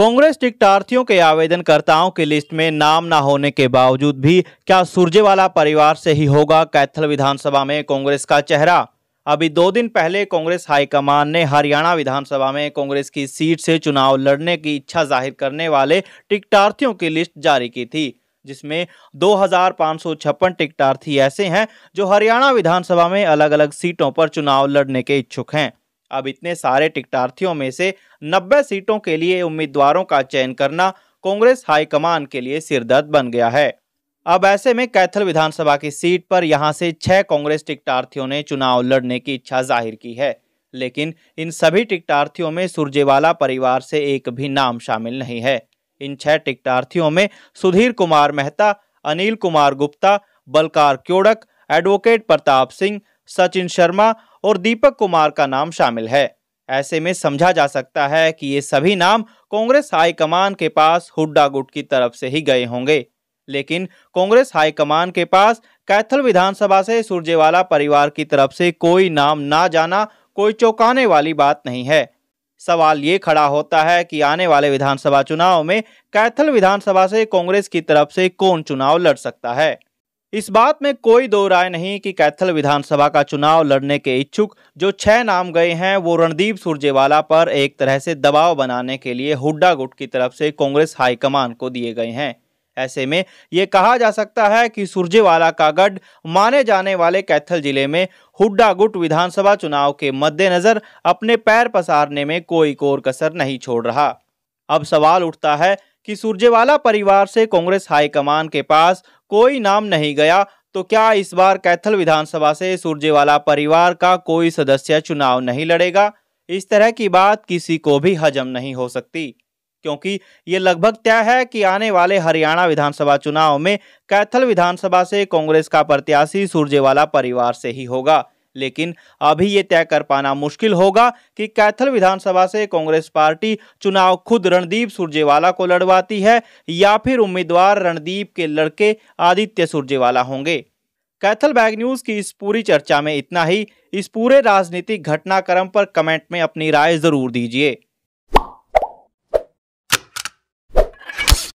कांग्रेस टिकटार्थियों के आवेदनकर्ताओं की लिस्ट में नाम ना होने के बावजूद भी क्या सुरजेवाला परिवार से ही होगा कैथल विधानसभा में कांग्रेस का चेहरा अभी दो दिन पहले कांग्रेस हाईकमान ने हरियाणा विधानसभा में कांग्रेस की सीट से चुनाव लड़ने की इच्छा जाहिर करने वाले टिकटार्थियों की लिस्ट जारी की थी जिसमें दो टिकटार्थी ऐसे हैं जो हरियाणा विधानसभा में अलग अलग सीटों पर चुनाव लड़ने के इच्छुक हैं अब इतने सारे टिकटार्थियों में से 90 सीटों के लिए उम्मीदवारों का चयन करना कांग्रेस हाईकमान के लिए सिरदर्द बन गया है अब ऐसे में कैथल विधानसभा की सीट पर यहां से छह कांग्रेस टिकटार्थियों ने चुनाव लड़ने की इच्छा जाहिर की है लेकिन इन सभी टिकटार्थियों में सुरजेवाला परिवार से एक भी नाम शामिल नहीं है इन छह टिकटार्थियों में सुधीर कुमार मेहता अनिल कुमार गुप्ता बलकार क्योड़क एडवोकेट प्रताप सिंह सचिन शर्मा और दीपक कुमार का नाम शामिल है ऐसे में समझा जा सकता है कि ये सभी नाम कांग्रेस हाईकमान के पास हुड्डा गुट की तरफ से ही गए होंगे लेकिन कांग्रेस हाईकमान के पास कैथल विधानसभा से सुरजेवाला परिवार की तरफ से कोई नाम ना जाना कोई चौंकाने वाली बात नहीं है सवाल ये खड़ा होता है कि आने वाले विधानसभा चुनाव में कैथल विधानसभा से कांग्रेस की तरफ से कौन चुनाव लड़ सकता है इस बात में कोई दो राय नहीं कि कैथल विधानसभा का चुनाव लड़ने के इच्छुक जो छह नाम गए हैं वो रणदीप सुरजेवाला पर एक तरह से दबाव बनाने के लिए हुड्डा गुट की तरफ से कांग्रेस हाईकमान को दिए गए हैं ऐसे में ये कहा जा सकता है कि सुरजेवाला का गढ़ माने जाने वाले कैथल जिले में हुड्डा गुट विधानसभा चुनाव के मद्देनजर अपने पैर पसारने में कोई कोर कसर नहीं छोड़ रहा अब सवाल उठता है कि सुरजेवाला परिवार से कांग्रेस हाईकमान के पास कोई नाम नहीं गया तो क्या इस बार कैथल विधानसभा से सुरजेवाला परिवार का कोई सदस्य चुनाव नहीं लड़ेगा इस तरह की बात किसी को भी हजम नहीं हो सकती क्योंकि ये लगभग तय है कि आने वाले हरियाणा विधानसभा चुनाव में कैथल विधानसभा से कांग्रेस का प्रत्याशी सुरजेवाला परिवार से ही होगा लेकिन अभी ये तय कर पाना मुश्किल होगा कि कैथल विधानसभा से कांग्रेस पार्टी चुनाव खुद रणदीप सुरजेवाला को लड़वाती है या फिर उम्मीदवार रणदीप के लड़के आदित्य सुरजेवाला होंगे कैथल बैग न्यूज की इस पूरी चर्चा में इतना ही इस पूरे राजनीतिक घटनाक्रम पर कमेंट में अपनी राय जरूर दीजिए